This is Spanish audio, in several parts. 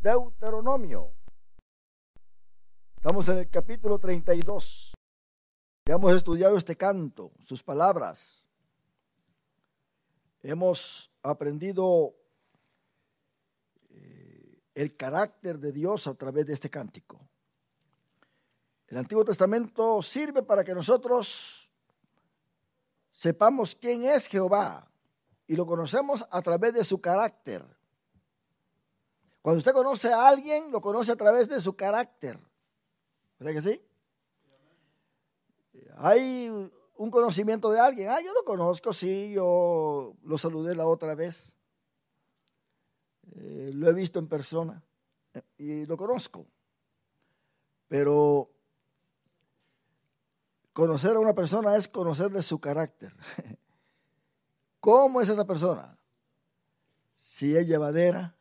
Deuteronomio. Estamos en el capítulo 32. Ya hemos estudiado este canto, sus palabras. Hemos aprendido eh, el carácter de Dios a través de este cántico. El Antiguo Testamento sirve para que nosotros sepamos quién es Jehová y lo conocemos a través de su carácter cuando usted conoce a alguien, lo conoce a través de su carácter. ¿Verdad que sí? Hay un conocimiento de alguien. Ah, yo lo conozco, sí, yo lo saludé la otra vez. Eh, lo he visto en persona eh, y lo conozco. Pero conocer a una persona es conocerle su carácter. ¿Cómo es esa persona? Si es llevadera,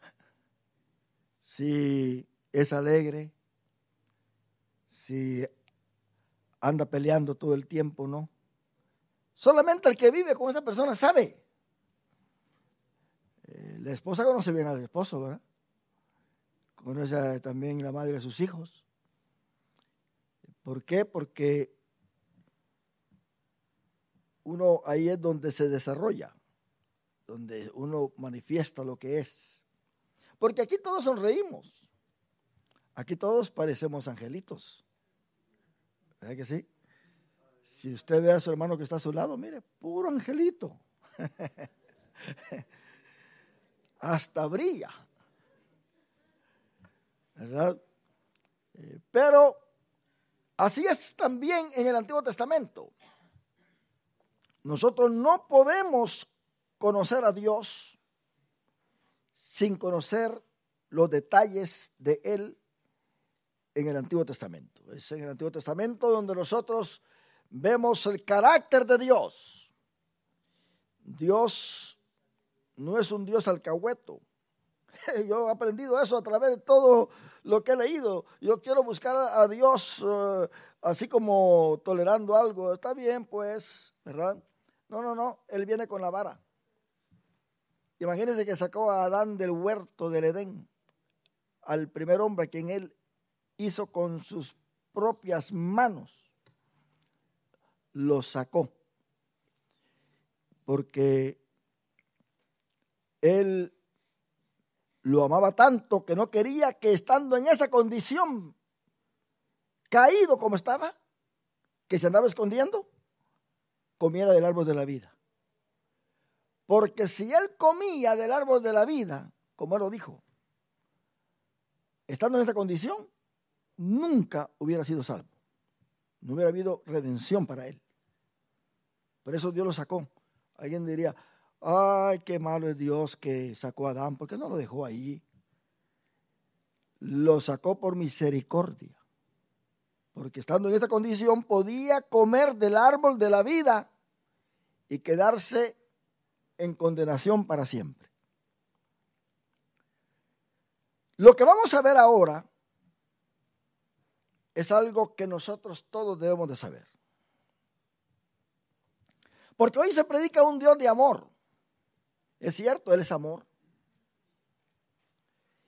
si es alegre, si anda peleando todo el tiempo, ¿no? Solamente el que vive con esa persona sabe. Eh, la esposa conoce bien al esposo, ¿verdad? Conoce también la madre de sus hijos. ¿Por qué? Porque uno ahí es donde se desarrolla, donde uno manifiesta lo que es. Porque aquí todos sonreímos. Aquí todos parecemos angelitos. ¿Verdad que sí? Si usted ve a su hermano que está a su lado, mire, puro angelito. Hasta brilla. ¿Verdad? Eh, pero así es también en el Antiguo Testamento. Nosotros no podemos conocer a Dios sin conocer los detalles de él en el Antiguo Testamento. Es en el Antiguo Testamento donde nosotros vemos el carácter de Dios. Dios no es un Dios alcahueto. Yo he aprendido eso a través de todo lo que he leído. Yo quiero buscar a Dios eh, así como tolerando algo. Está bien, pues, ¿verdad? No, no, no. Él viene con la vara. Imagínense que sacó a Adán del huerto del Edén, al primer hombre a quien él hizo con sus propias manos. Lo sacó. Porque él lo amaba tanto que no quería que estando en esa condición, caído como estaba, que se andaba escondiendo, comiera del árbol de la vida. Porque si él comía del árbol de la vida, como él lo dijo, estando en esta condición, nunca hubiera sido salvo. No hubiera habido redención para él. Por eso Dios lo sacó. Alguien diría, ay, qué malo es Dios que sacó a Adán, ¿por qué no lo dejó ahí? Lo sacó por misericordia. Porque estando en esta condición podía comer del árbol de la vida y quedarse en condenación para siempre. Lo que vamos a ver ahora es algo que nosotros todos debemos de saber. Porque hoy se predica un Dios de amor. Es cierto, Él es amor.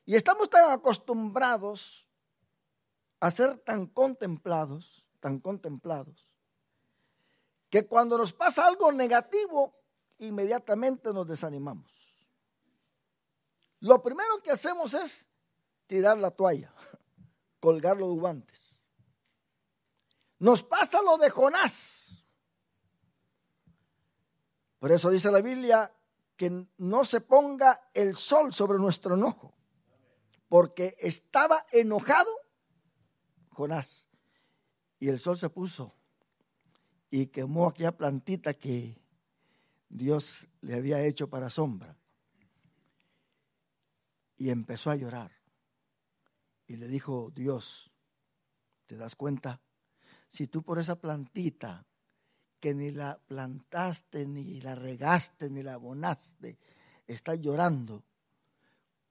Y estamos tan acostumbrados a ser tan contemplados, tan contemplados, que cuando nos pasa algo negativo, inmediatamente nos desanimamos. Lo primero que hacemos es tirar la toalla, colgar los guantes. Nos pasa lo de Jonás. Por eso dice la Biblia que no se ponga el sol sobre nuestro enojo, porque estaba enojado Jonás y el sol se puso y quemó aquella plantita que Dios le había hecho para sombra. Y empezó a llorar. Y le dijo, Dios, ¿te das cuenta? Si tú por esa plantita que ni la plantaste, ni la regaste, ni la abonaste, estás llorando,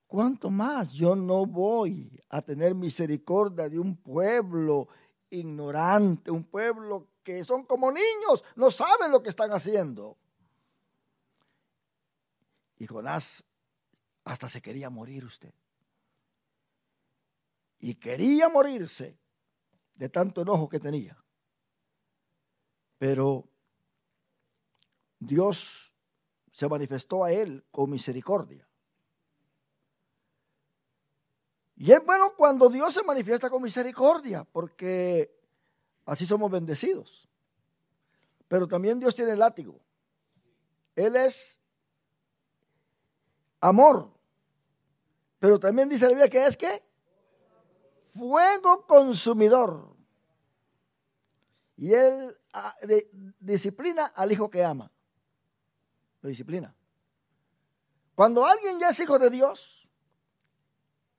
¿cuánto más yo no voy a tener misericordia de un pueblo ignorante, un pueblo que son como niños, no saben lo que están haciendo? Y Jonás hasta se quería morir usted. Y quería morirse de tanto enojo que tenía. Pero Dios se manifestó a él con misericordia. Y es bueno cuando Dios se manifiesta con misericordia, porque así somos bendecidos. Pero también Dios tiene látigo. Él es amor. Pero también dice la Biblia que es que fuego consumidor. Y él ah, disciplina al hijo que ama. Lo disciplina. Cuando alguien ya es hijo de Dios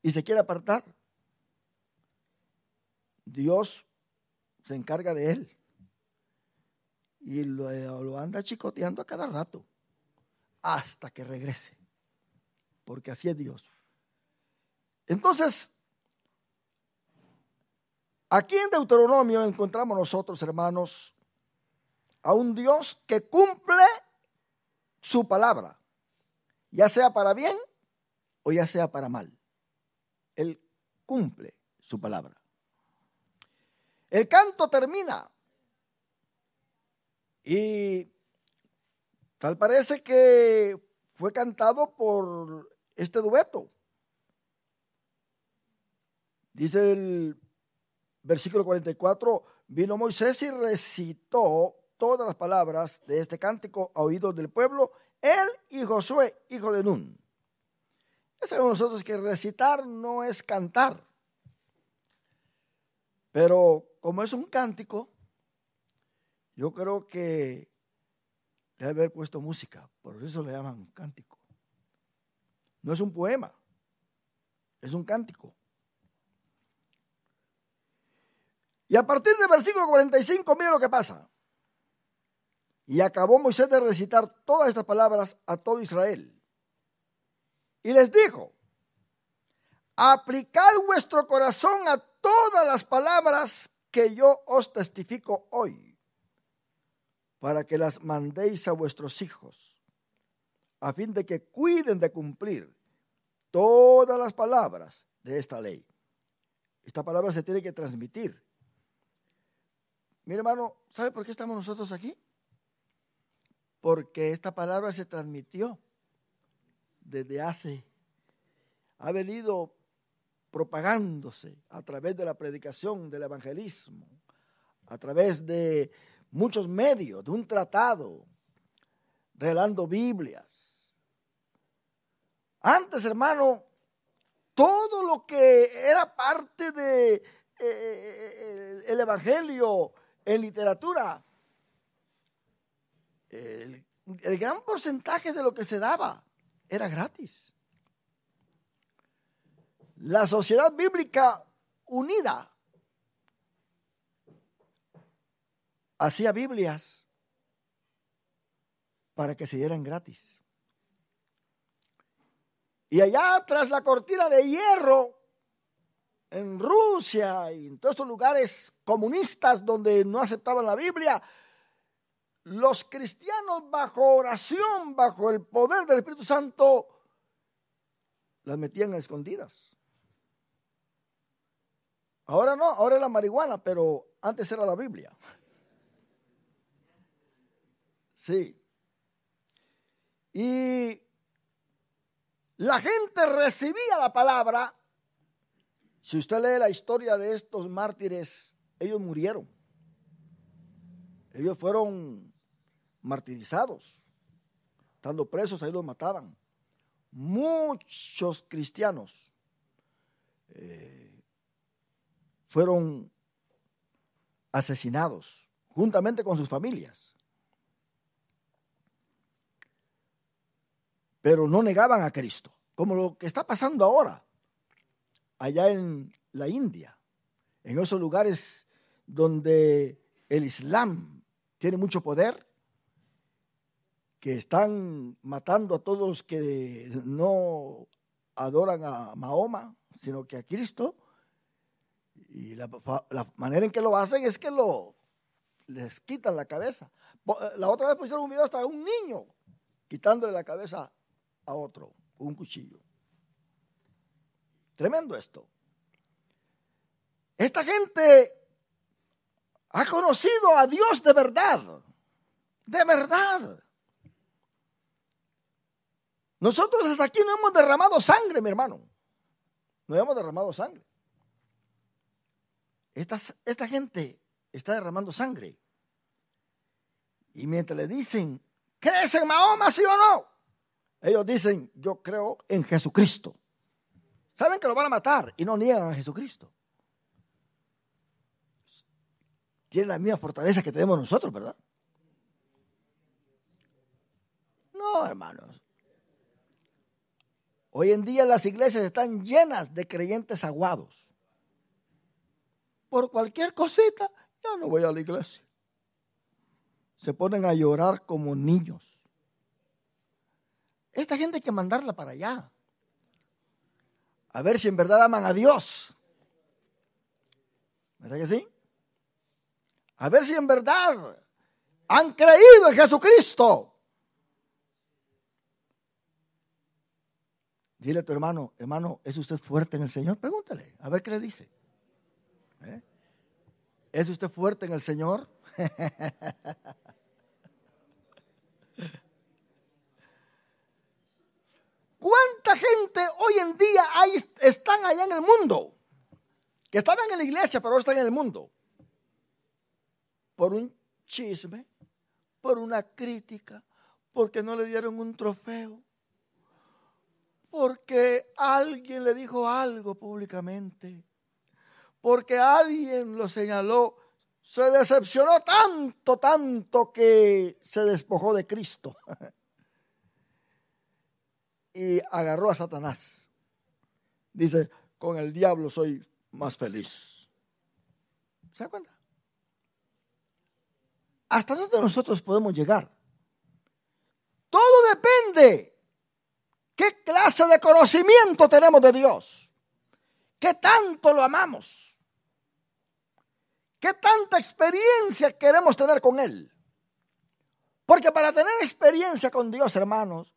y se quiere apartar, Dios se encarga de él. Y lo anda chicoteando a cada rato hasta que regrese porque así es Dios. Entonces, aquí en Deuteronomio encontramos nosotros, hermanos, a un Dios que cumple su palabra, ya sea para bien o ya sea para mal. Él cumple su palabra. El canto termina y tal parece que fue cantado por este dueto. Dice el versículo 44, vino Moisés y recitó todas las palabras de este cántico a oídos del pueblo, él y Josué, hijo de Nun. sabemos nosotros que recitar no es cantar, pero como es un cántico, yo creo que debe haber puesto música, por eso le llaman cántico. No es un poema, es un cántico. Y a partir del versículo 45, mira lo que pasa. Y acabó Moisés de recitar todas estas palabras a todo Israel. Y les dijo, aplicad vuestro corazón a todas las palabras que yo os testifico hoy, para que las mandéis a vuestros hijos a fin de que cuiden de cumplir todas las palabras de esta ley. Esta palabra se tiene que transmitir. Mi hermano, ¿sabe por qué estamos nosotros aquí? Porque esta palabra se transmitió desde hace, ha venido propagándose a través de la predicación, del evangelismo, a través de muchos medios, de un tratado, relando Biblias, antes, hermano, todo lo que era parte de eh, eh, el, Evangelio en literatura, el gran porcentaje de lo que se daba era gratis. La sociedad bíblica unida hacía Biblias para que se dieran gratis. Y allá tras la cortina de hierro, en Rusia y en todos estos lugares comunistas donde no aceptaban la Biblia, los cristianos bajo oración, bajo el poder del Espíritu Santo, las metían a escondidas. Ahora no, ahora es la marihuana, pero antes era la Biblia. Sí. Y la gente recibía la palabra. Si usted lee la historia de estos mártires, ellos murieron. Ellos fueron martirizados. Estando presos, ahí los mataban. Muchos cristianos eh, fueron asesinados juntamente con sus familias. pero no negaban a Cristo, como lo que está pasando ahora allá en la India, en esos lugares donde el Islam tiene mucho poder, que están matando a todos los que no adoran a Mahoma, sino que a Cristo. Y la, manera en que lo hacen es que lo, les quitan la cabeza. Eh, la otra vez pusieron un video hasta de un niño quitándole la cabeza a otro un cuchillo. Tremendo esto. Esta gente ha conocido a Dios de verdad, de verdad. Nosotros hasta aquí no hemos derramado sangre, mi hermano. No hemos derramado sangre. Esta, esta gente está derramando sangre. Y mientras le dicen, ¿crees en Mahoma, sí o no? Ellos dicen, yo creo en Jesucristo. Saben que lo van a matar y no niegan a Jesucristo. Tienen la misma fortaleza que tenemos nosotros, ¿verdad? No, hermanos. Hoy en día las iglesias están llenas de creyentes aguados. Por cualquier cosita, yo no voy a la iglesia. Se ponen a llorar como niños. Esta gente hay que mandarla para allá. A ver si en verdad aman a Dios. ¿Verdad que sí? A ver si en verdad han creído en Jesucristo. Dile a tu hermano, hermano, ¿es usted fuerte en el Señor? Pregúntale, a ver qué le dice. ¿Eh? ¿Es usted fuerte en el Señor? ¿Cuánta gente hoy en día están allá en el mundo? Que estaban en la iglesia, pero ahora están en el mundo. Por un chisme, por una crítica, porque no le dieron un trofeo, porque alguien le dijo algo públicamente, porque alguien lo señaló. Se decepcionó tanto, tanto que se despojó de Cristo. y agarró a Satanás. Dice, con el diablo soy más feliz. ¿Se da cuenta? ¿Hasta dónde nosotros podemos llegar? Todo depende qué clase de conocimiento tenemos de Dios, qué tanto lo amamos, qué tanta experiencia queremos tener con Él. Porque para tener experiencia con Dios, hermanos,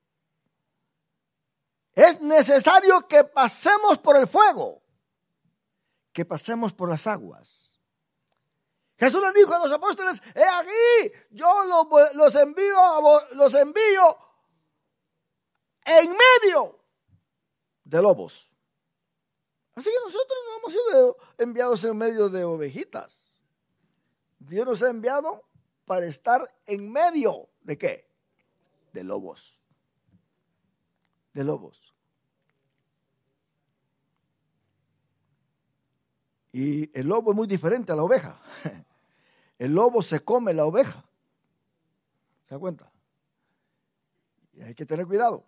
es necesario que pasemos por el fuego, que pasemos por las aguas. Jesús le dijo a los apóstoles, he aquí, yo los, envío, a los envío en medio de lobos. Así que nosotros no hemos sido enviados en medio de ovejitas. Dios nos ha enviado para estar en medio de qué? De lobos de lobos. Y el lobo es muy diferente a la oveja. El lobo se come la oveja. ¿Se da cuenta? Y hay que tener cuidado.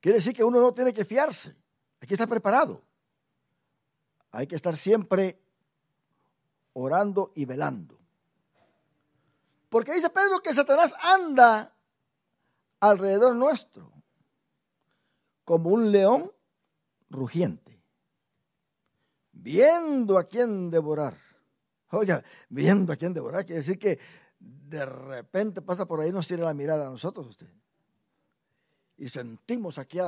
Quiere decir que uno no tiene que fiarse. Hay que estar preparado. Hay que estar siempre orando y velando. Porque dice Pedro que Satanás anda alrededor nuestro como un león rugiente, viendo a quién devorar. Oiga, viendo a quién devorar, quiere decir que de repente pasa por ahí, nos tiene la mirada a nosotros, usted. Y sentimos aquí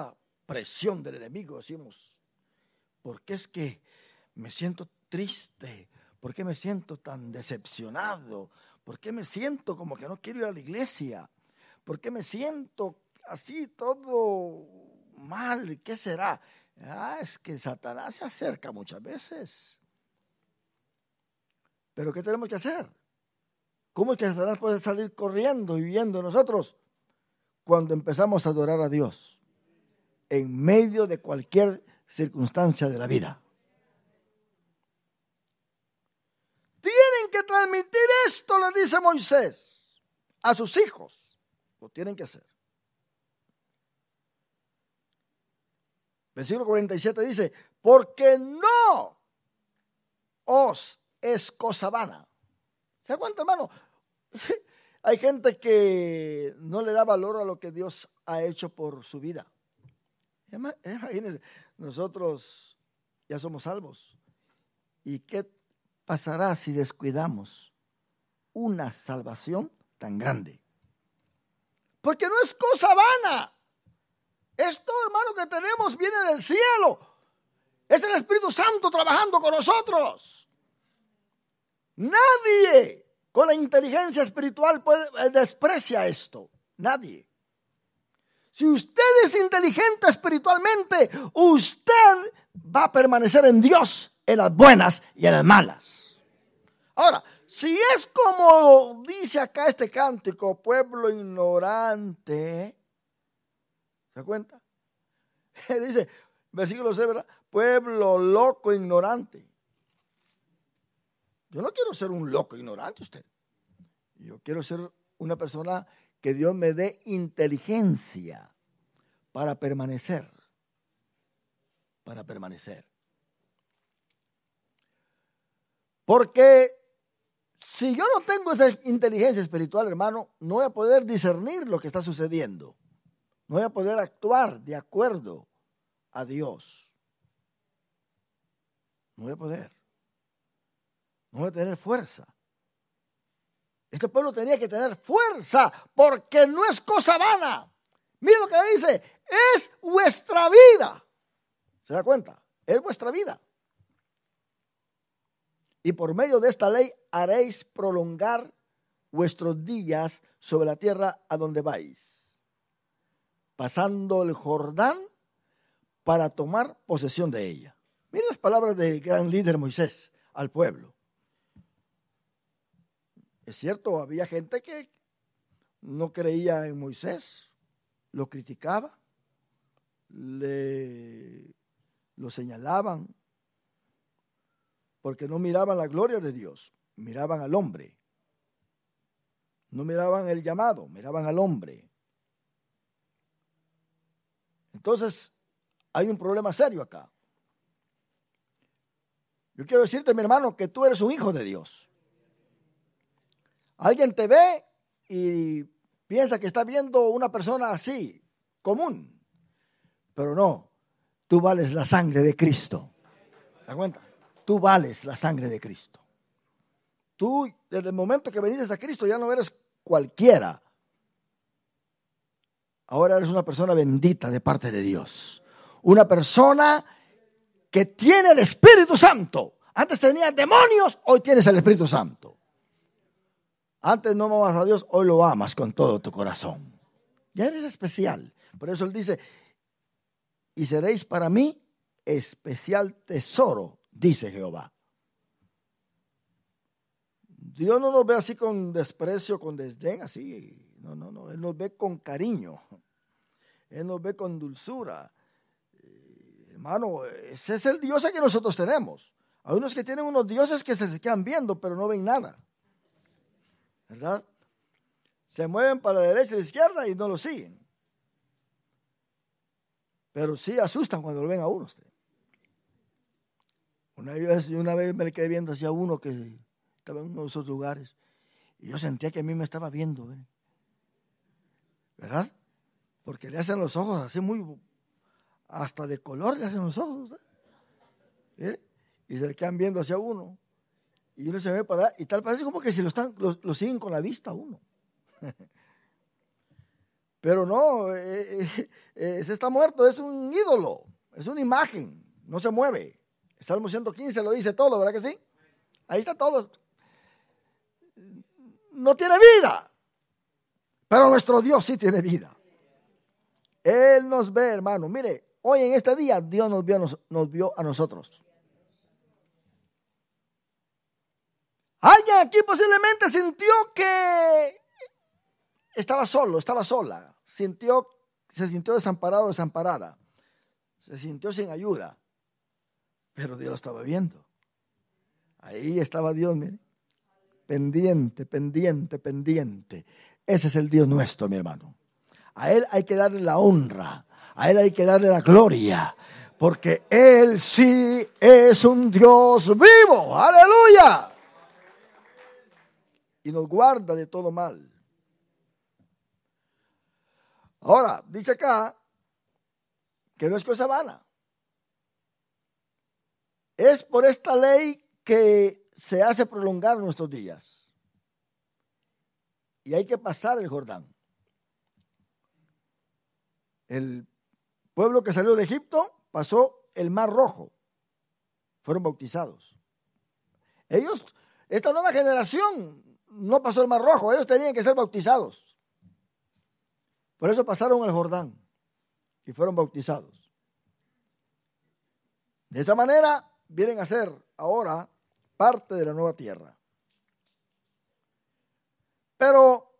presión del enemigo, decimos, ¿por qué es que me siento triste? ¿Por qué me siento tan decepcionado? ¿Por qué me siento como que no quiero ir a la iglesia? ¿Por qué me siento así todo mal, ¿qué será? Ah, es que Satanás se acerca muchas veces. Pero ¿qué tenemos que hacer? ¿Cómo es que Satanás puede salir corriendo y viendo nosotros cuando empezamos a adorar a Dios? En medio de cualquier circunstancia de la vida. Tienen que transmitir esto, le dice Moisés, a sus hijos. Lo tienen que hacer. Versículo 47 dice, porque no os es cosa vana. ¿Se aguanta, hermano? Hay gente que no le da valor a lo que Dios ha hecho por su vida. Imagínense, nosotros ya somos salvos. ¿Y qué pasará si descuidamos una salvación tan grande? Porque no es cosa vana. Esto, hermano, que tenemos viene del cielo. Es el Espíritu Santo trabajando con nosotros. Nadie con la inteligencia espiritual puede, eh, desprecia esto. Nadie. Si usted es inteligente espiritualmente, usted va a permanecer en Dios en las buenas y en las malas. Ahora, si es como dice acá este cántico, pueblo ignorante, ¿Se da cuenta? Dice, versículo 6, ¿verdad? Pueblo loco, ignorante. Yo no quiero ser un loco ignorante usted. Yo quiero ser una persona que Dios me dé inteligencia para permanecer. Para permanecer. Porque si yo no tengo esa inteligencia espiritual, hermano, no voy a poder discernir lo que está sucediendo. No voy a poder actuar de acuerdo a Dios. No voy a poder. No voy a tener fuerza. Este pueblo tenía que tener fuerza porque no es cosa vana. Mira lo que dice, es vuestra vida. ¿Se da cuenta? Es vuestra vida. Y por medio de esta ley haréis prolongar vuestros días sobre la tierra a donde vais pasando el Jordán para tomar posesión de ella. Miren las palabras del gran líder Moisés al pueblo. Es cierto, había gente que no creía en Moisés, lo criticaba, le, lo señalaban, porque no miraban la gloria de Dios, miraban al hombre. No miraban el llamado, miraban al hombre. Entonces, hay un problema serio acá. Yo quiero decirte, mi hermano, que tú eres un hijo de Dios. Alguien te ve y piensa que está viendo una persona así, común. Pero no, tú vales la sangre de Cristo. ¿Te das cuenta? Tú vales la sangre de Cristo. Tú, desde el momento que veniste a Cristo, ya no eres cualquiera ahora eres una persona bendita de parte de Dios. Una persona que tiene el Espíritu Santo. Antes tenías demonios, hoy tienes el Espíritu Santo. Antes no amabas a Dios, hoy lo amas con todo tu corazón. Ya eres especial. Por eso Él dice, y seréis para mí especial tesoro, dice Jehová. Dios no nos ve así con desprecio, con desdén, así no, no, no. Él nos ve con cariño. Él nos ve con dulzura. Eh, hermano, ese es el Dios que nosotros tenemos. Hay unos que tienen unos dioses que se quedan viendo, pero no ven nada. ¿Verdad? Se mueven para la derecha y la izquierda y no lo siguen. Pero sí asustan cuando lo ven a uno. Una vez, una vez me quedé viendo hacia uno que estaba en uno de esos lugares y yo sentía que a mí me estaba viendo. ¿verdad? Porque le hacen los ojos así muy, hasta de color le hacen los ojos. ¿eh? Y se le quedan viendo hacia uno. Y uno se ve para y tal, parece como que si lo, están, lo, siguen con la vista uno. Pero no, eh, eh, se está muerto, es un ídolo, es una imagen, no se mueve. El Salmo 115 lo dice todo, ¿verdad que sí? Ahí está todo. No tiene vida. Pero nuestro Dios sí tiene vida. Él nos ve, hermano. Mire, hoy en este día Dios nos vio, nos, vio a nosotros. Alguien aquí posiblemente sintió que estaba solo, estaba sola. Sintió, se sintió desamparado, desamparada. Se sintió sin ayuda. Pero Dios lo estaba viendo. Ahí estaba Dios, mire. Pendiente, pendiente, pendiente. Ese es el Dios nuestro, mi hermano. A Él hay que darle la honra, a Él hay que darle la gloria, porque Él sí es un Dios vivo. Aleluya. Y nos guarda de todo mal. Ahora, dice acá que no es cosa vana. Es por esta ley que se hace prolongar nuestros días y hay que pasar el Jordán. El pueblo que salió de Egipto pasó el Mar Rojo, fueron bautizados. Ellos, esta nueva generación no pasó el Mar Rojo, ellos tenían que ser bautizados. Por eso pasaron el Jordán y fueron bautizados. De esa manera vienen a ser ahora parte de la nueva tierra. Pero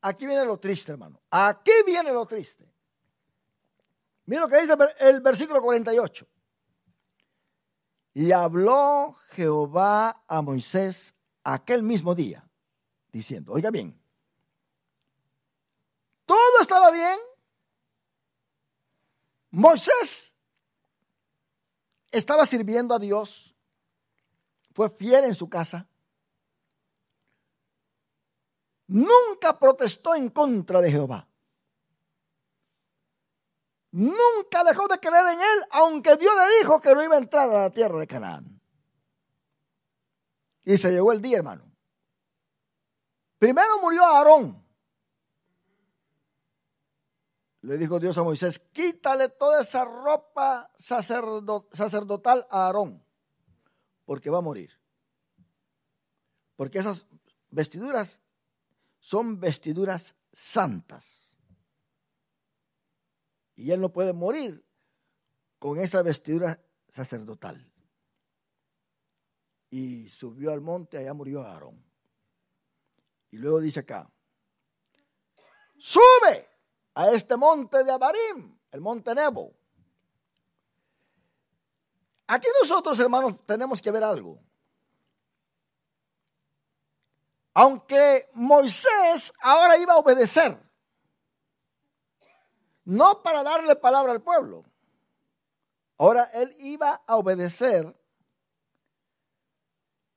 aquí viene lo triste, hermano. Aquí viene lo triste. Mira lo que dice el versículo 48. Y habló Jehová a Moisés aquel mismo día, diciendo, oiga bien, todo estaba bien, Moisés estaba sirviendo a Dios, fue fiel en su casa, nunca protestó en contra de Jehová. Nunca dejó de creer en él, aunque Dios le dijo que no iba a entrar a la tierra de Canaán. Y se llegó el día, hermano. Primero murió Aarón. Le dijo Dios a Moisés, quítale toda esa ropa sacerdotal a Aarón, porque va a morir. Porque esas vestiduras son vestiduras santas. Y él no puede morir con esa vestidura sacerdotal. Y subió al monte, allá murió Aarón. Y luego dice acá, sube a este monte de Abarim, el monte Nebo. Aquí nosotros, hermanos, tenemos que ver algo. Aunque Moisés ahora iba a obedecer, no para darle palabra al pueblo, ahora él iba a obedecer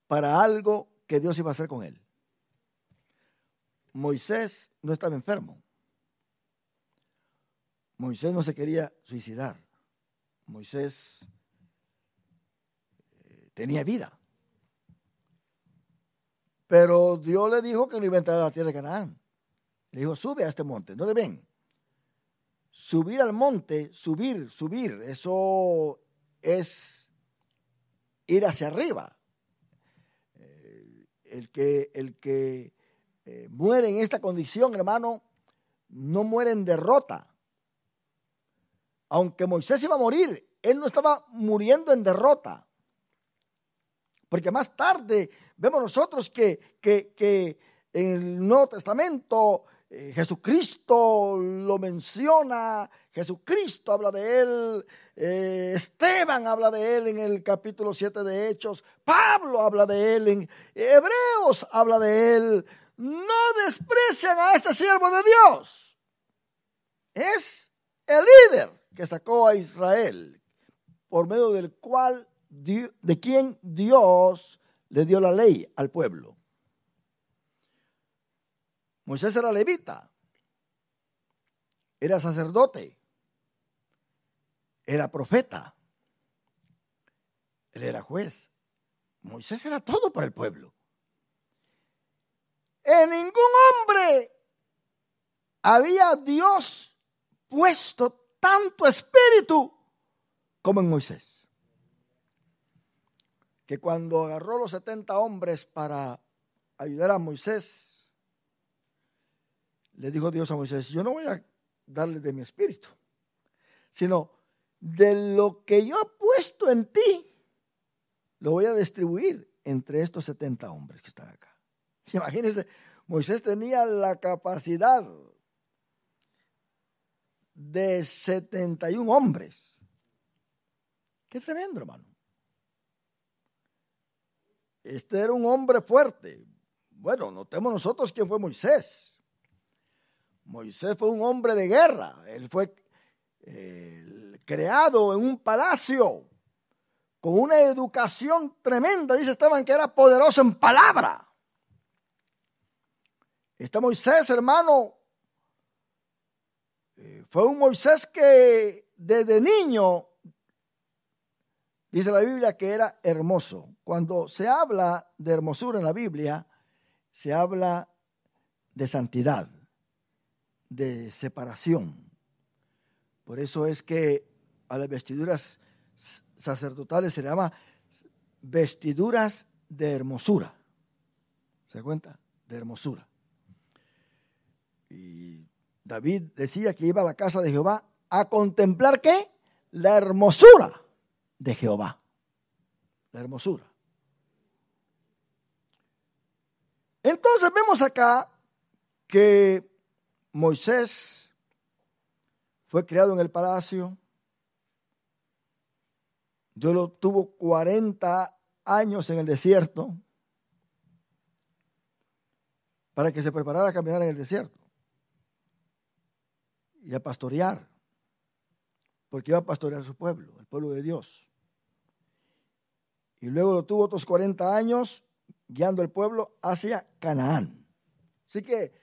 para algo que Dios iba a hacer con él. Moisés no estaba enfermo. Moisés no se quería suicidar. Moisés eh, tenía vida. Pero Dios le dijo que no iba a entrar a la tierra de Canaán. Le dijo, sube a este monte. ¿No le ven? Subir al monte, subir, subir, eso es ir hacia arriba. Eh, el que, el que eh, muere en esta condición, hermano, no muere en derrota. Aunque Moisés iba a morir, él no estaba muriendo en derrota. Porque más tarde vemos nosotros que, en el Nuevo Testamento eh, Jesucristo lo menciona, Jesucristo habla de él, eh, Esteban habla de él en el capítulo 7 de Hechos, Pablo habla de él, Hebreos habla de él. No desprecian a este siervo de Dios. Es el líder que sacó a Israel, por medio del cual de quién Dios le dio la ley al pueblo. Moisés era levita, era sacerdote, era profeta, él era juez. Moisés era todo para el pueblo. En ningún hombre había Dios puesto tanto espíritu como en Moisés que cuando agarró los 70 hombres para ayudar a Moisés, le dijo Dios a Moisés, yo no voy a darle de mi espíritu, sino de lo que yo he puesto en ti, lo voy a distribuir entre estos 70 hombres que están acá. Imagínense, Moisés tenía la capacidad de 71 hombres. Qué tremendo, hermano. Este era un hombre fuerte. Bueno, notemos nosotros quién fue Moisés. Moisés fue un hombre de guerra. Él fue eh, creado en un palacio con una educación tremenda. Dice Esteban que era poderoso en palabra. Este Moisés, hermano, eh, fue un Moisés que desde niño Dice la Biblia que era hermoso. Cuando se habla de hermosura en la Biblia, se habla de santidad, de separación. Por eso es que a las vestiduras sacerdotales se le llama vestiduras de hermosura. ¿Se cuenta? De hermosura. Y David decía que iba a la casa de Jehová a contemplar qué? La hermosura de Jehová. La hermosura. Entonces vemos acá que Moisés fue criado en el palacio. Dios lo tuvo 40 años en el desierto para que se preparara a caminar en el desierto y a pastorear, porque iba a pastorear su pueblo, el pueblo de Dios. Y luego lo tuvo otros 40 años guiando el pueblo hacia Canaán. Así que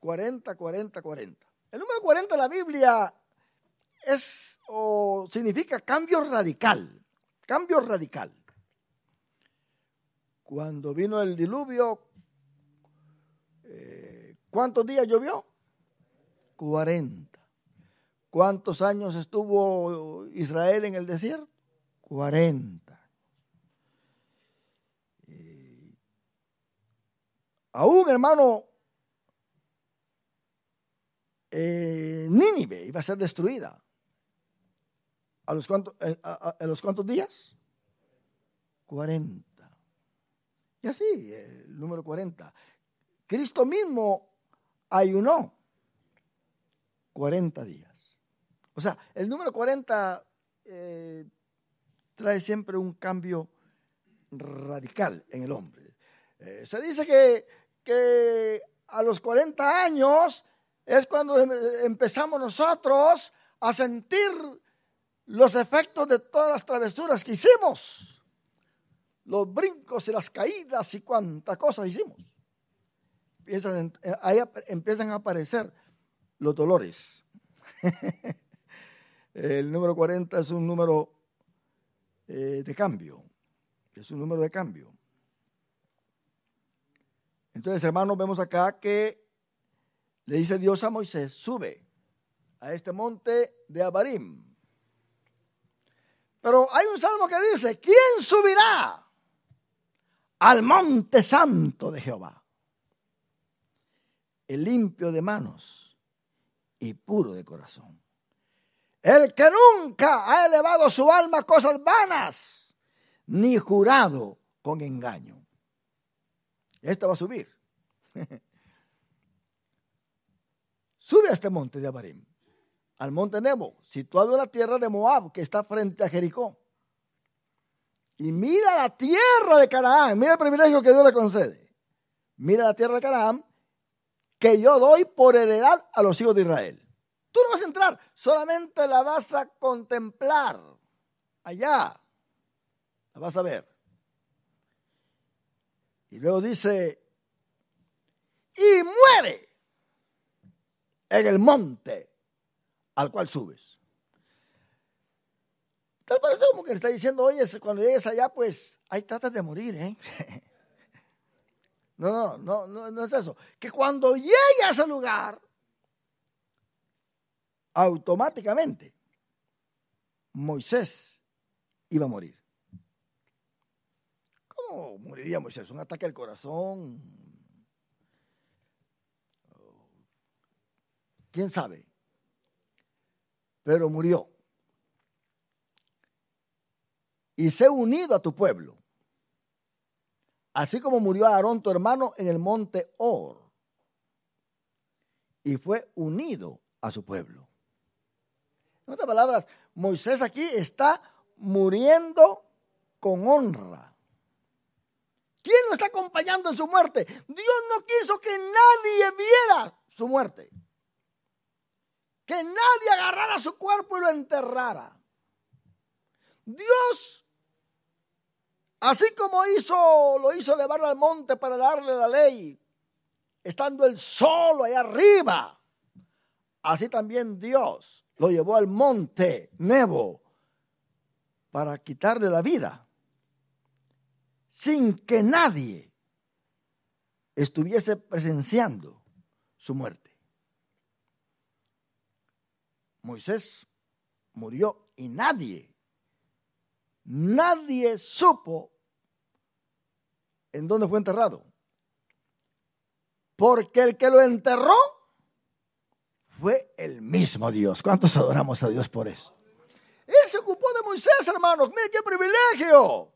40, 40, 40. El número 40 de la Biblia es o significa cambio radical, cambio radical. Cuando vino el diluvio, eh, ¿cuántos días llovió? 40. ¿Cuántos años estuvo Israel en el desierto? 40. aún hermano eh, Nínive iba a ser destruida. ¿A los, cuantos, eh, a, los días? 40. Y así, el número 40. Cristo mismo ayunó 40 días. O sea, el número 40 eh, trae siempre un cambio radical en el hombre. se dice que que a los 40 años es cuando em, empezamos nosotros a sentir los efectos de todas las travesuras que hicimos, los brincos y las caídas y cuántas cosas hicimos. Empiezan, eh, ahí empiezan a aparecer los dolores. El número 40 es un número eh, de cambio, es un número de cambio. Entonces, hermanos, vemos acá que le dice Dios a Moisés, sube a este monte de Abarim. Pero hay un salmo que dice, ¿quién subirá al monte santo de Jehová? El limpio de manos y puro de corazón. El que nunca ha elevado su alma a cosas vanas, ni jurado con engaño. Esta va a subir. Sube a este monte de Abarim, al monte Nebo, situado en la tierra de Moab, que está frente a Jericó. Y mira la tierra de Canaán, mira el privilegio que Dios le concede. Mira la tierra de Canaán que yo doy por heredar a los hijos de Israel. Tú no vas a entrar, solamente la vas a contemplar allá. La vas a ver luego dice, y muere en el monte al cual subes. Tal parece como que le está diciendo, oye, cuando llegues allá, pues ahí tratas de morir, ¿eh? No, no, no, no, es eso. Que cuando llegues al lugar, automáticamente Moisés iba a morir no moriría Moisés, un ataque al corazón. ¿Quién sabe? Pero murió. Y se unido a tu pueblo. Así como murió Aarón, tu hermano, en el monte Or. Y fue unido a su pueblo. En otras palabras, Moisés aquí está muriendo con honra. ¿Quién lo está acompañando en su muerte? Dios no quiso que nadie viera su muerte. Que nadie agarrara su cuerpo y lo enterrara. Dios, así como hizo, lo hizo llevarlo al monte para darle la ley, estando él solo allá arriba, así también Dios lo llevó al monte Nebo para quitarle la vida sin que nadie estuviese presenciando su muerte. Moisés murió y nadie, nadie supo en dónde fue enterrado. Porque el que lo enterró fue el mismo Dios. ¿Cuántos adoramos a Dios por eso? Él se ocupó de Moisés, hermanos. ¡Mire qué privilegio.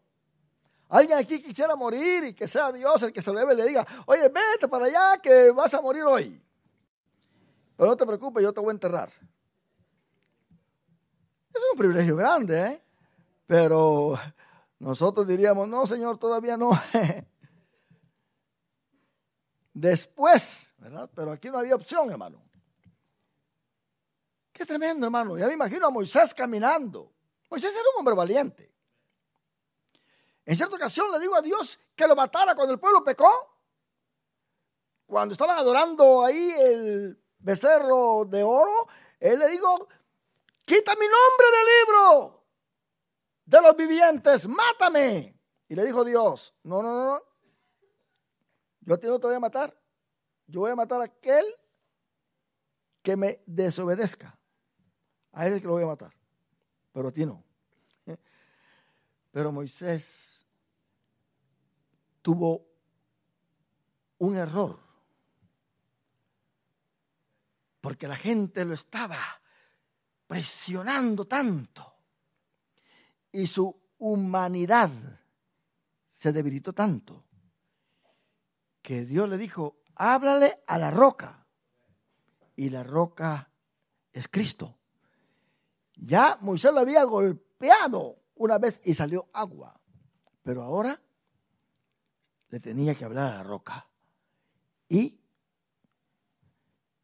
Alguien aquí quisiera morir y que sea Dios el que se lo ve y le diga, oye, vete para allá que vas a morir hoy. Pero no te preocupes, yo te voy a enterrar. Es un privilegio grande, ¿eh? Pero nosotros diríamos, no, Señor, todavía no. Después, ¿verdad? Pero aquí no había opción, hermano. Qué tremendo, hermano. Ya me imagino a Moisés caminando. Moisés era un hombre valiente. En cierta ocasión le digo a Dios que lo matara cuando el pueblo pecó. Cuando estaban adorando ahí el becerro de oro, él le dijo, quita mi nombre del libro de los vivientes, mátame. Y le dijo Dios, no, no, no, no. yo ti no te voy a matar. Yo voy a matar a aquel que me desobedezca. A él que lo voy a matar, pero a ti no. Pero Moisés tuvo un error, porque la gente lo estaba presionando tanto y su humanidad se debilitó tanto que Dios le dijo, háblale a la roca. Y la roca es Cristo. Ya Moisés lo había golpeado una vez y salió agua, pero ahora le tenía que hablar a la roca. Y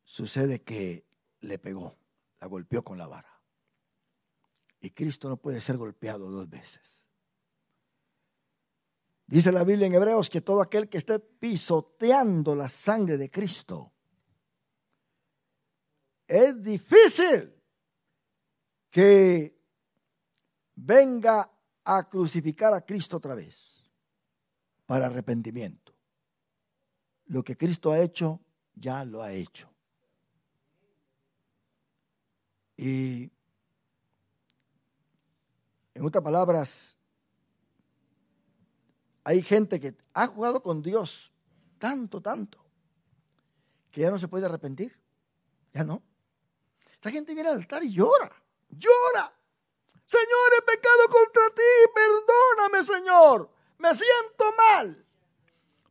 sucede que le pegó, la golpeó con la vara. Y Cristo no puede ser golpeado dos veces. Dice la Biblia en Hebreos que todo aquel que esté pisoteando la sangre de Cristo es difícil que venga a crucificar a Cristo otra vez para arrepentimiento. Lo que Cristo ha hecho, ya lo ha hecho. Y en otras palabras, hay gente que ha jugado con Dios tanto, tanto, que ya no se puede arrepentir. Ya no. Esta gente viene al altar y llora, llora. Señor, he pecado contra ti, perdóname, Señor, me siento mal.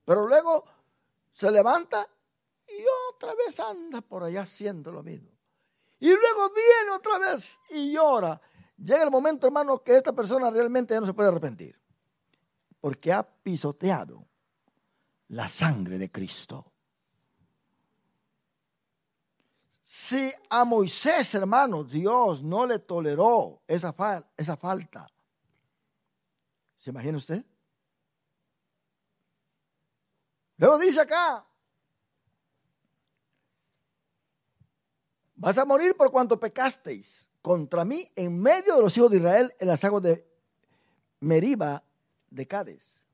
Pero luego se levanta y otra vez anda por allá haciendo lo mismo. Y luego viene otra vez y llora. Llega el momento, hermano, que esta persona realmente ya no se puede arrepentir. Porque ha pisoteado la sangre de Cristo. Si a Moisés, hermano, Dios no le toleró esa, esa falta, ¿se imagina usted? Luego dice acá, vas a morir por cuanto pecasteis contra mí en medio de los hijos de Israel en las aguas de Meriba de Cádiz,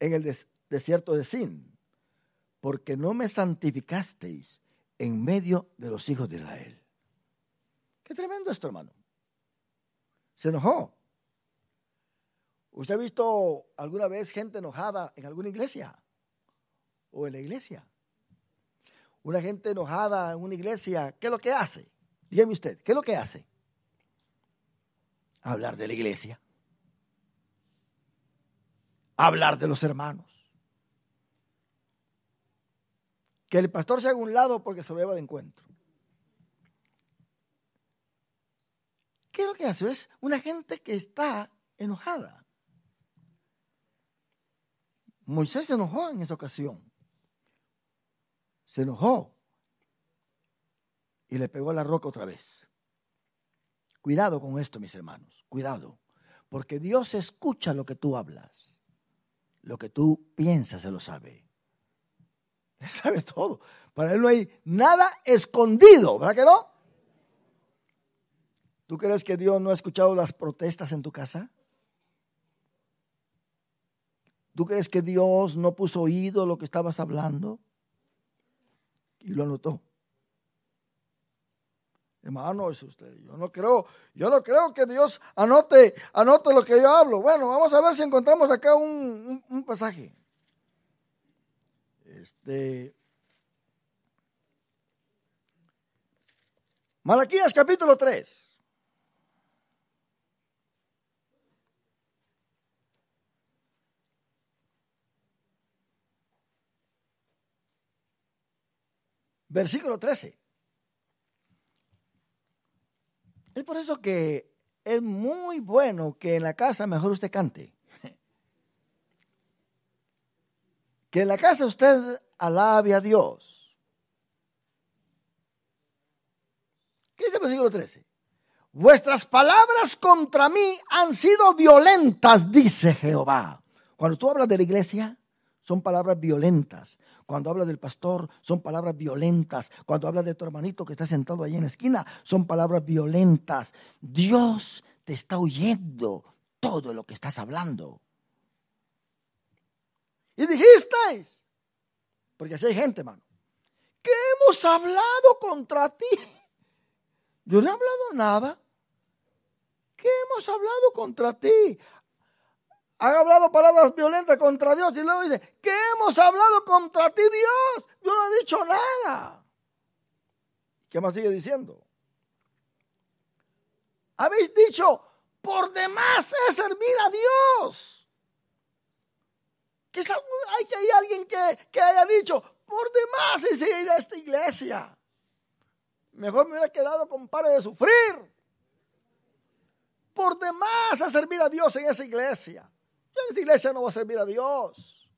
en el desierto de Sin, porque no me santificasteis en medio de los hijos de Israel. Qué tremendo esto, hermano. Se enojó. ¿Usted ha visto alguna vez gente enojada en alguna iglesia? ¿O en la iglesia? Una gente enojada en una iglesia, ¿qué es lo que hace? Dígame usted, ¿qué es lo que hace? Hablar de la iglesia. Hablar de los hermanos. Que el pastor se haga un lado porque se lo lleva de encuentro. ¿Qué es lo que hace? Es una gente que está enojada. Moisés se enojó en esa ocasión. Se enojó. Y le pegó la roca otra vez. Cuidado con esto, mis hermanos. Cuidado. Porque Dios escucha lo que tú hablas. Lo que tú piensas, se lo sabe. Él sabe todo. Para Él no hay nada escondido, ¿verdad que no? ¿Tú crees que Dios no ha escuchado las protestas en tu casa? ¿Tú crees que Dios no puso oído lo que estabas hablando? Y lo anotó. Hermano, es usted. Yo no creo, yo no creo que Dios anote, anote lo que yo hablo. Bueno, vamos a ver si encontramos acá un pasaje. Este, Malaquías capítulo 3. Versículo 13. Es por eso que es muy bueno que en la casa mejor usted cante. Que en la casa usted alabe a Dios. ¿Qué dice el versículo 13? Vuestras palabras contra mí han sido violentas, dice Jehová. Cuando tú hablas de la iglesia, son palabras violentas. Cuando hablas del pastor, son palabras violentas. Cuando hablas de tu hermanito que está sentado ahí en la esquina, son palabras violentas. Dios te está oyendo todo lo que estás hablando. Y dijisteis, porque así hay gente, hermano, que hemos hablado contra ti. Yo no he hablado nada. ¿Qué hemos hablado contra ti? Han hablado palabras violentas contra Dios y luego dice, ¿qué hemos hablado contra ti Dios? Yo no he dicho nada. ¿Qué más sigue diciendo? Habéis dicho, por demás es servir a Dios. Quizás hay, hay alguien que, haya dicho, por demás hice ir a esta iglesia. Mejor me hubiera quedado con para de sufrir. Por demás a servir a Dios en esa iglesia. Yo en esa iglesia no voy a servir a Dios.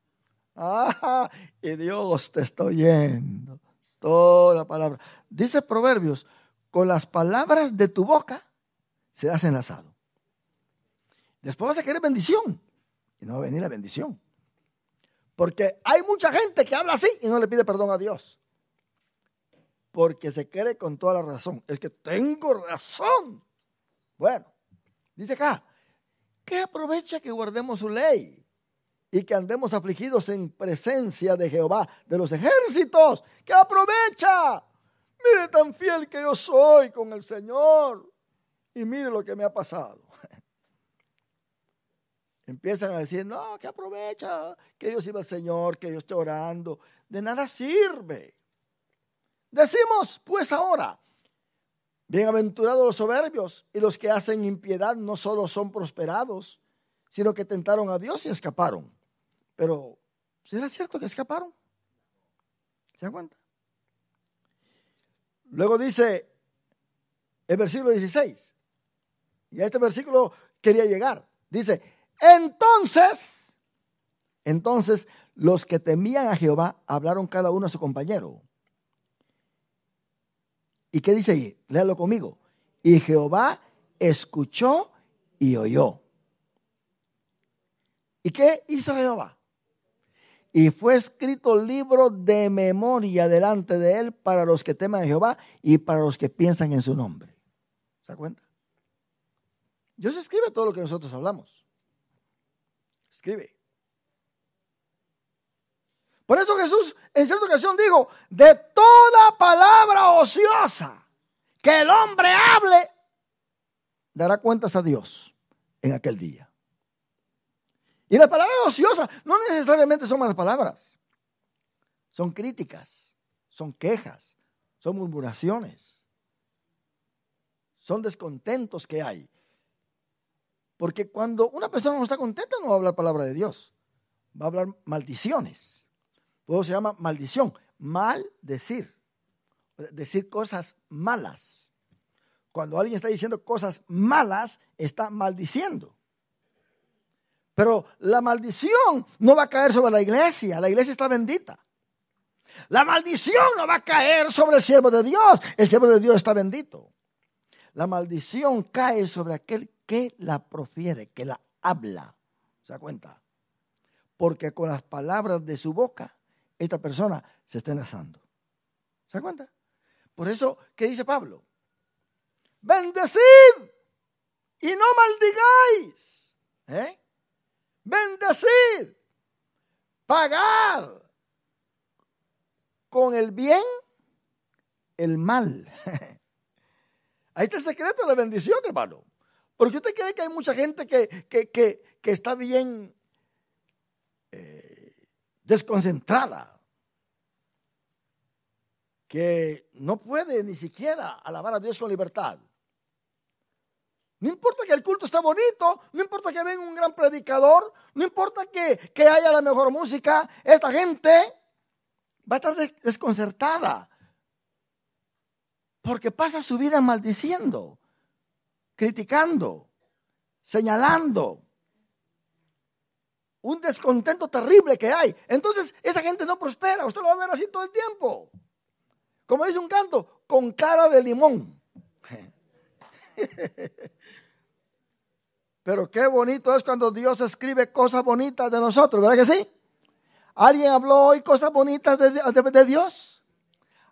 Ah, y Dios te está oyendo. Toda la palabra. Dice Proverbios, con las palabras de tu boca serás enlazado. Después vas a querer bendición. Y no va a venir la bendición. Porque hay mucha gente que habla así y no le pide perdón a Dios. Porque se cree con toda la razón. Es que tengo razón. Bueno, dice acá, ¿qué aprovecha que guardemos su ley y que andemos afligidos en presencia de Jehová, de los ejércitos? ¿Qué aprovecha? Mire tan fiel que yo soy con el Señor. Y mire lo que me ha pasado. Empiezan a decir, no, que aprovecha, que yo sirva al Señor, que yo esté orando. De nada sirve. Decimos, pues ahora, bienaventurados los soberbios y los que hacen impiedad no solo son prosperados, sino que tentaron a Dios y escaparon. Pero, ¿será cierto que escaparon? ¿Se aguanta? Luego dice el versículo 16, y a este versículo quería llegar, dice, entonces, entonces los que temían a Jehová hablaron cada uno a su compañero. ¿Y qué dice ahí? Léalo conmigo. Y Jehová escuchó y oyó. ¿Y qué hizo Jehová? Y fue escrito libro de memoria delante de él para los que teman a Jehová y para los que piensan en su nombre. ¿Se da cuenta? Dios escribe todo lo que nosotros hablamos escribe. Por eso Jesús en cierta ocasión dijo, de toda palabra ociosa que el hombre hable, dará cuentas a Dios en aquel día. Y las palabras ociosas no necesariamente son malas palabras, son críticas, son quejas, son murmuraciones, son descontentos que hay. Porque cuando una persona no está contenta no va a hablar palabra de Dios, va a hablar maldiciones. Por eso se llama maldición, mal decir, decir cosas malas. Cuando alguien está diciendo cosas malas, está maldiciendo. Pero la maldición no va a caer sobre la iglesia, la iglesia está bendita. La maldición no va a caer sobre el siervo de Dios, el siervo de Dios está bendito. La maldición cae sobre aquel que la profiere, que la habla. ¿Se da cuenta? Porque con las palabras de su boca, esta persona se está enlazando. ¿Se da cuenta? Por eso, ¿qué dice Pablo? Bendecid y no maldigáis. ¿eh? Bendecid, pagad con el bien el mal. Ahí está el secreto de la bendición, hermano. Porque usted cree que hay mucha gente que, está bien eh, desconcentrada, que no puede ni siquiera alabar a Dios con libertad. No importa que el culto está bonito, no importa que venga un gran predicador, no importa que, que haya la mejor música, esta gente va a estar desconcertada. Porque pasa su vida maldiciendo, criticando, señalando. Un descontento terrible que hay. Entonces, esa gente no prospera. Usted lo va a ver así todo el tiempo. Como dice un canto, con cara de limón. Pero qué bonito es cuando Dios escribe cosas bonitas de nosotros, ¿verdad que sí? ¿Alguien habló hoy cosas bonitas de, de, de Dios?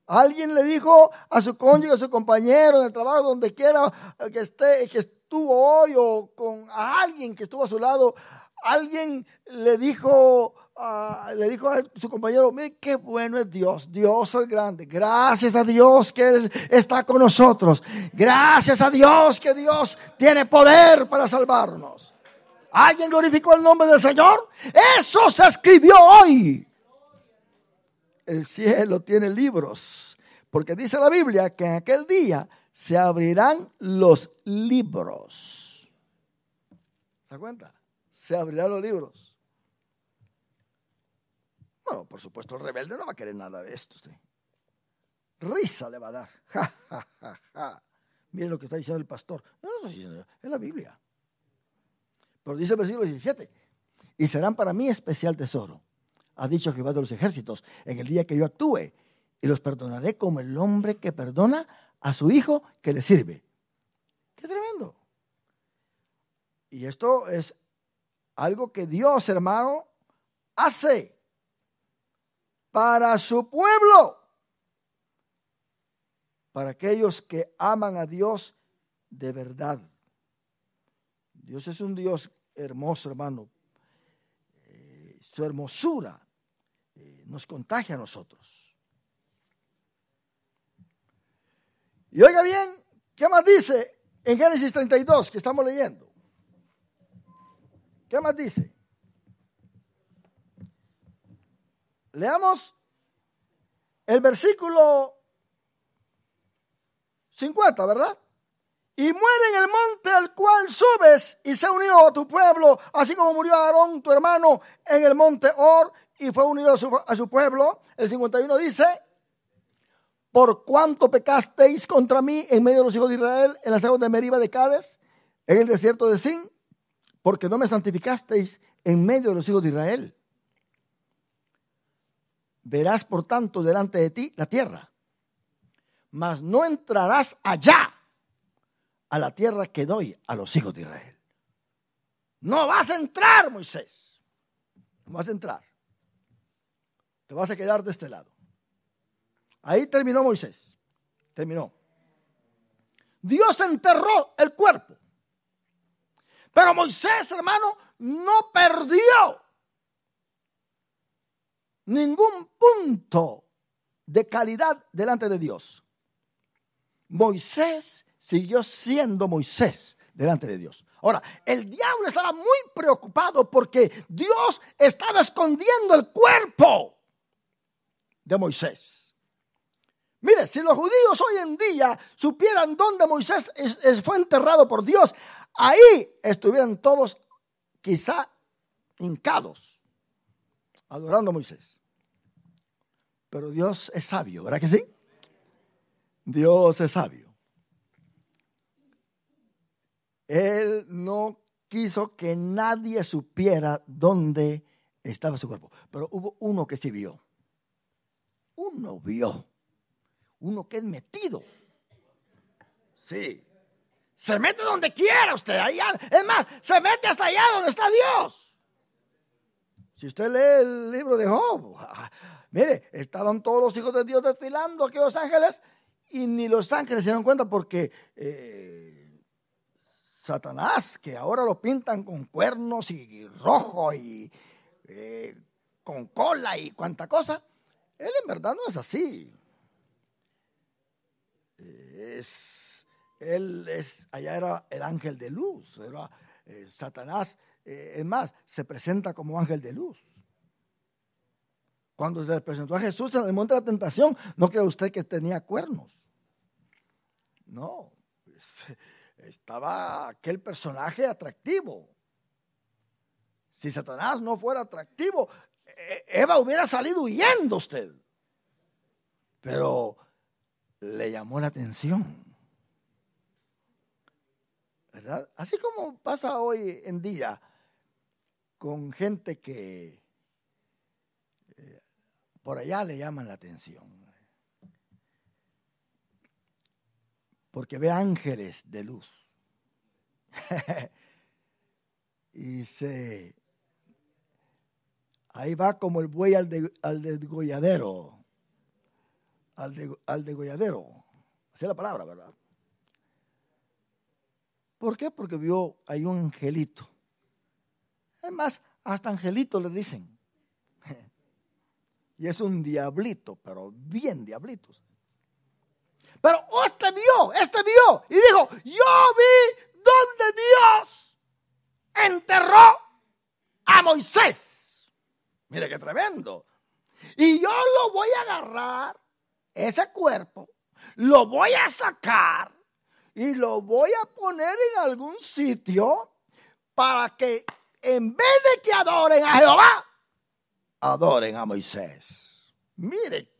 Alguien le dijo a su cónyuge, a su compañero en el trabajo, donde quiera que esté, que estuvo hoy o con alguien que estuvo a su lado, alguien le dijo, ah, le dijo a su compañero, mire qué bueno es Dios, Dios es grande, gracias a Dios que Él está con nosotros, gracias a Dios que Dios tiene poder para salvarnos. ¿Alguien glorificó el nombre del Señor? Eso se escribió hoy el cielo tiene libros, porque dice la Biblia que en aquel día se abrirán los libros. ¿Se da cuenta? Se abrirán los libros. Bueno, por supuesto, el rebelde no va a querer nada de esto. Risa le va a dar. Miren lo que está diciendo el pastor. No, diciendo, es la Biblia. Pero dice el versículo 17, y serán para mí especial tesoro ha dicho Jehová de los ejércitos, en el día que yo actúe, y los perdonaré como el hombre que perdona a su hijo que le sirve. ¡Qué tremendo! Y esto es algo que Dios, hermano, hace para su pueblo, para aquellos que aman a Dios de verdad. Dios es un Dios hermoso, hermano. Eh, su hermosura eh, nos contagia a nosotros. Y oiga bien, ¿qué más dice en Génesis 32 que estamos leyendo? ¿Qué más dice? Leamos el versículo 50, ¿verdad? Y muere en el monte al cual subes y se unió a tu pueblo, así como murió Aarón, tu hermano, en el monte Or, y fue unido a su, pueblo. El 51 dice, por cuánto pecasteis contra mí en medio de los hijos de Israel, en las aguas de Meriba de Cades, en el desierto de Sin, porque no me santificasteis en medio de los hijos de Israel. Verás, por tanto, delante de ti la tierra, mas no entrarás allá a la tierra que doy a los hijos de Israel. No vas a entrar, Moisés. No vas a entrar. Te vas a quedar de este lado. Ahí terminó Moisés. Terminó. Dios enterró el cuerpo. Pero Moisés, hermano, no perdió ningún punto de calidad delante de Dios. Moisés siguió siendo Moisés delante de Dios. Ahora, el diablo estaba muy preocupado porque Dios estaba escondiendo el cuerpo de Moisés. Mire, si los judíos hoy en día supieran dónde Moisés fue enterrado por Dios, ahí estuvieran todos quizá hincados, adorando a Moisés. Pero Dios es sabio, ¿verdad que sí? Dios es sabio. Él no quiso que nadie supiera dónde estaba su cuerpo, pero hubo uno que sí vio uno vio, uno que es metido. Sí, se mete donde quiera usted, es más, se mete hasta allá donde está Dios. Si usted lee el libro de Job, ah, mire, estaban todos los hijos de Dios desfilando Los ángeles y ni los ángeles se dieron cuenta porque eh, Satanás, que ahora lo pintan con cuernos y rojo y eh, con cola y cuanta cosa, él en verdad no es así. Es, él es, allá era el ángel de luz, era eh, Satanás. Eh, es más, se presenta como ángel de luz. Cuando se presentó a Jesús en el monte de la tentación, no cree usted que tenía cuernos. No, estaba aquel personaje atractivo. Si Satanás no fuera atractivo, e-, Eva hubiera salido huyendo usted. Pero le llamó la atención. ¿Verdad? Así como pasa hoy en día con gente que eh, por allá le llaman la atención. Porque ve ángeles de luz. y se Ahí va como el buey al, de, al degolladero. Al, es la palabra, ¿verdad? ¿Por qué? Porque vio ahí un angelito. más, hasta angelito le dicen. Y es un diablito, pero bien diablitos. Pero este vio, este vio y dijo, yo vi donde Dios enterró a Moisés. Mire qué tremendo. Y yo lo voy a agarrar, ese cuerpo, lo voy a sacar y lo voy a poner en algún sitio para que en vez de que adoren a Jehová, adoren a Moisés. Mire,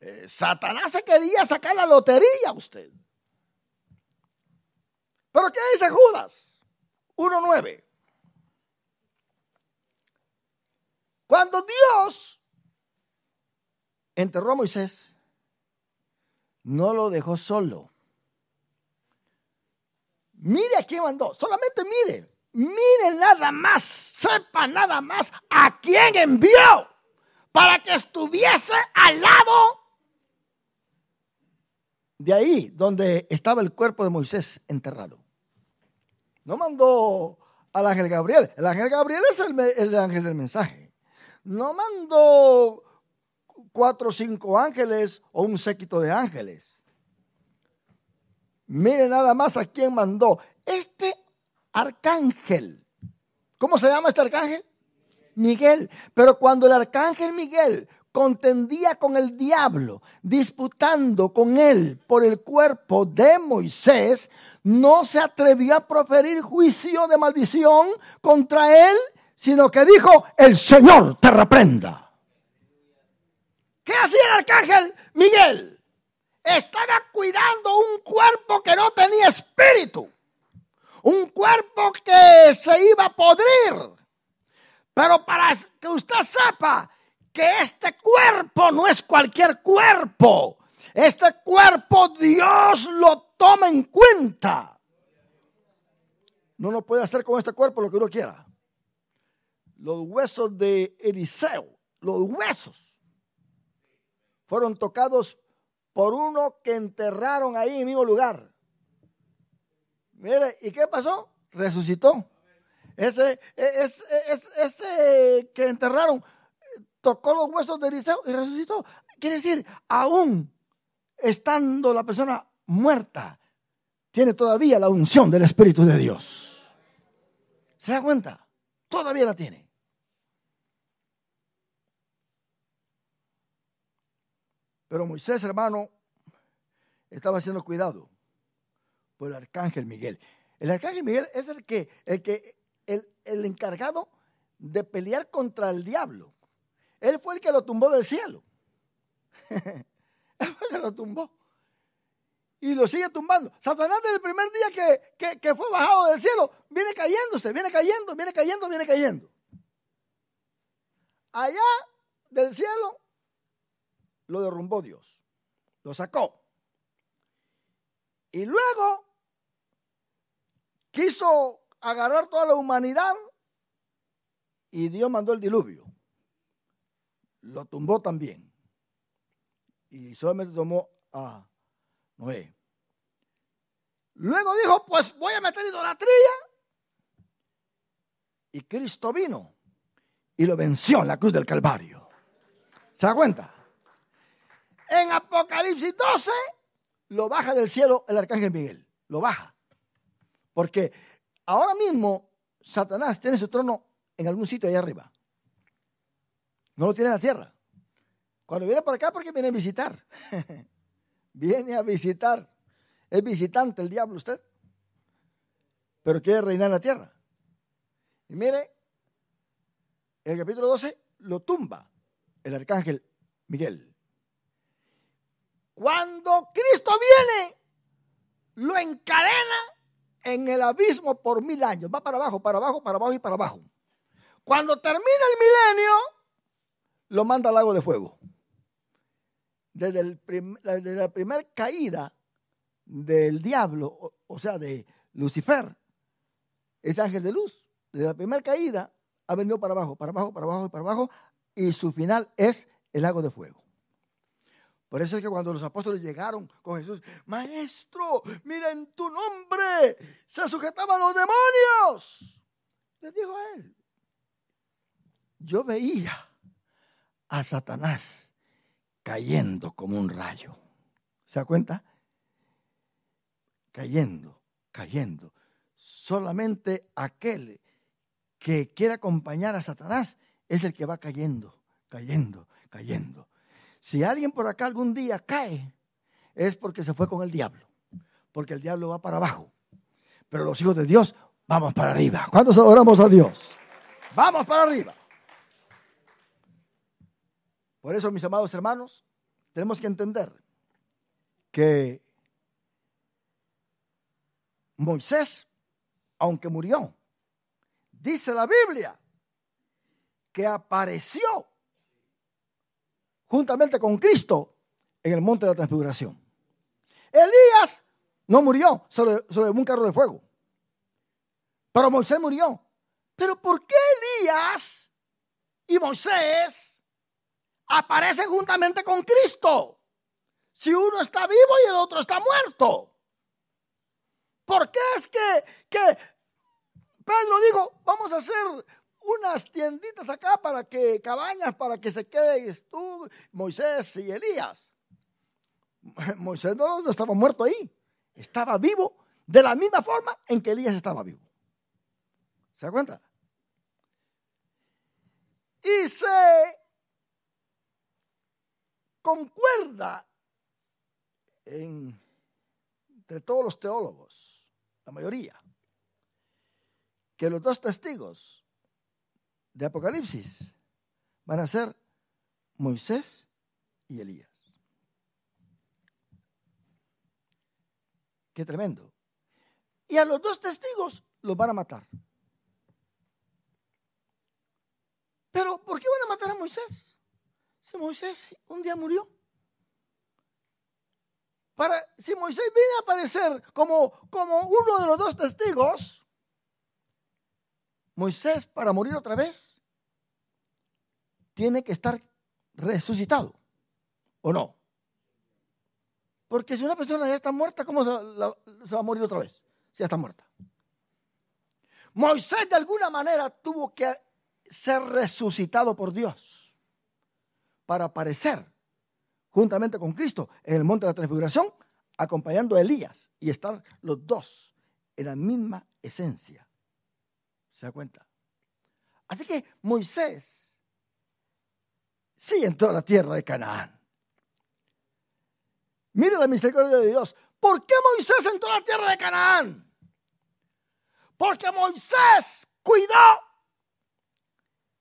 eh, Satanás se quería sacar la lotería a usted. Pero ¿qué dice Judas? 1.9. Cuando Dios enterró a Moisés, no lo dejó solo. Mire a quién mandó, solamente mire, mire nada más, sepa nada más a quién envió para que estuviese al lado de ahí donde estaba el cuerpo de Moisés enterrado. No mandó al ángel Gabriel, el ángel Gabriel es el, el ángel del mensaje no mandó cuatro o cinco ángeles o un séquito de ángeles. Mire nada más a quién mandó. Este arcángel. ¿Cómo se llama este arcángel? Miguel. Pero cuando el arcángel Miguel contendía con el diablo, disputando con él por el cuerpo de Moisés, no se atrevió a proferir juicio de maldición contra él, sino que dijo, el Señor te reprenda. ¿Qué hacía el arcángel Miguel? Estaba cuidando un cuerpo que no tenía espíritu, un cuerpo que se iba a podrir. Pero para que usted sepa que este cuerpo no es cualquier cuerpo, este cuerpo Dios lo toma en cuenta. No lo puede hacer con este cuerpo lo que uno quiera los huesos de Eliseo, los huesos, fueron tocados por uno que enterraron ahí en el mismo lugar. Mire, ¿y qué pasó? Resucitó. Ese, ese, ese, ese que enterraron tocó los huesos de Eliseo y resucitó. Quiere decir, aún estando la persona muerta, tiene todavía la unción del Espíritu de Dios. ¿Se da cuenta? Todavía la tiene. Pero Moisés, hermano, estaba haciendo cuidado por el arcángel Miguel. El arcángel Miguel es el que, el que, el, encargado de pelear contra el diablo. Él fue el que lo tumbó del cielo. Él fue el que lo tumbó. Y lo sigue tumbando. Satanás desde el primer día que, que, que fue bajado del cielo, viene cayéndose, viene cayendo, viene cayendo, viene cayendo. Allá del cielo lo derrumbó Dios, lo sacó. Y luego quiso agarrar toda la humanidad y Dios mandó el diluvio. Lo tumbó también. Y solamente tomó a Noé. Luego dijo, pues voy a meter idolatría. Y Cristo vino y lo venció en la cruz del Calvario. ¿Se da cuenta? En Apocalipsis 12 lo baja del cielo el arcángel Miguel. Lo baja. Porque ahora mismo Satanás tiene su trono en algún sitio allá arriba. No lo tiene en la tierra. Cuando viene por acá, porque viene a visitar. viene a visitar. Es visitante el diablo usted. Pero quiere reinar en la tierra. Y mire, en el capítulo 12 lo tumba el arcángel Miguel. Cuando Cristo viene, lo encadena en el abismo por mil años. Va para abajo, para abajo, para abajo y para abajo. Cuando termina el milenio, lo manda al lago de fuego. Desde, la primera caída del diablo, o, o, sea, de Lucifer, ese ángel de luz, desde la primera caída ha venido para abajo, para abajo, para abajo y para abajo, y su final es el lago de fuego. Por eso es que cuando los apóstoles llegaron con Jesús, Maestro, mira en tu nombre se sujetaban los demonios. Le dijo a él, yo veía a Satanás cayendo como un rayo. ¿Se da cuenta? Cayendo, cayendo. Solamente aquel que quiere acompañar a Satanás es el que va cayendo, cayendo, cayendo. Si alguien por acá algún día cae, es porque se fue con el diablo, porque el diablo va para abajo. Pero los hijos de Dios vamos para arriba. ¿Cuántos adoramos a Dios? Vamos para arriba. Por eso, mis amados hermanos, tenemos que entender que Moisés, aunque murió, dice la Biblia que apareció juntamente con Cristo en el monte de la transfiguración. Elías no murió sobre, sobre un carro de fuego. Pero Moisés murió. Pero ¿por qué Elías y Moisés aparecen juntamente con Cristo? Si uno está vivo y el otro está muerto. ¿Por qué es que, que Pedro dijo, vamos a hacer unas tienditas acá para que, cabañas para que se quede tú, Moisés y Elías. Moisés no, estaba muerto ahí, estaba vivo de la misma forma en que Elías estaba vivo. ¿Se da cuenta? Y se concuerda entre todos los teólogos, la mayoría, que los dos testigos de Apocalipsis van a ser Moisés y Elías. Qué tremendo. Y a los dos testigos los van a matar. Pero ¿por qué van a matar a Moisés? Si Moisés un día murió. Para, si Moisés viene a aparecer como, como uno de los dos testigos, Moisés para morir otra vez tiene que estar resucitado, ¿o no? Porque si una persona ya está muerta, ¿cómo se, va a morir otra vez? Si ya está muerta. Moisés de alguna manera tuvo que ser resucitado por Dios para aparecer juntamente con Cristo en el monte de la transfiguración, acompañando a Elías y estar los dos en la misma esencia. ¿Se da cuenta? Así que Moisés sí en a la tierra de Canaán. Mire la misericordia de Dios. ¿Por qué Moisés entró a la tierra de Canaán? Porque Moisés cuidó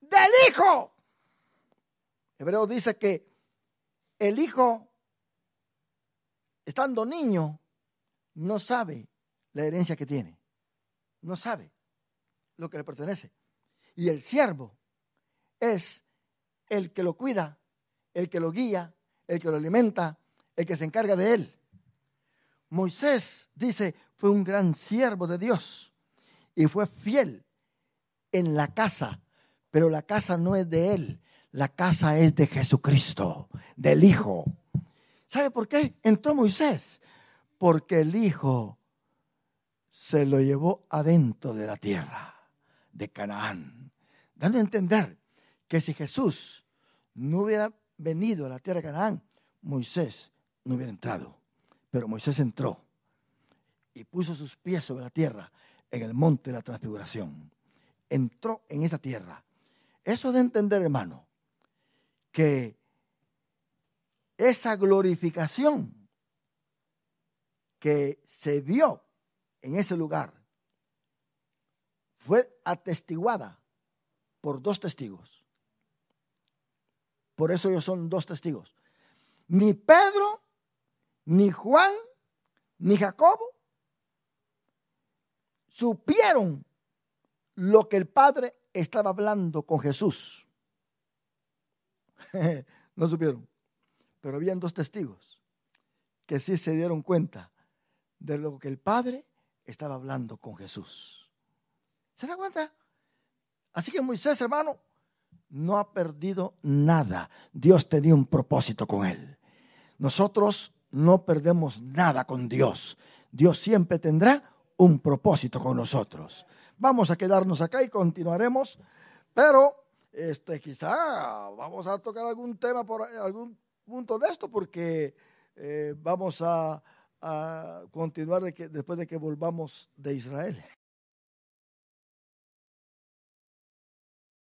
del hijo. Hebreo dice que el hijo, estando niño, no sabe la herencia que tiene. No sabe lo que le pertenece. Y el siervo es el que lo cuida, el que lo guía, el que lo alimenta, el que se encarga de él. Moisés, dice, fue un gran siervo de Dios y fue fiel en la casa, pero la casa no es de él, la casa es de Jesucristo, del Hijo. ¿Sabe por qué entró Moisés? Porque el Hijo se lo llevó adentro de la tierra de Canaán. Dando a entender que si Jesús no hubiera venido a la tierra de Canaán, Moisés no hubiera entrado. Pero Moisés entró y puso sus pies sobre la tierra en el monte de la transfiguración. Entró en esa tierra. Eso de entender, hermano, que esa glorificación que se vio en ese lugar fue atestiguada por dos testigos. Por eso ellos son dos testigos. Ni Pedro, ni Juan, ni Jacobo supieron lo que el Padre estaba hablando con Jesús. no supieron. Pero habían dos testigos que sí se dieron cuenta de lo que el Padre estaba hablando con Jesús. ¿Se da cuenta? Así que Moisés, hermano, no ha perdido nada. Dios tenía un propósito con él. Nosotros no perdemos nada con Dios. Dios siempre tendrá un propósito con nosotros. Vamos a quedarnos acá y continuaremos, pero este quizá vamos a tocar algún tema por algún punto de esto porque eh, vamos a, continuar después de que volvamos de Israel.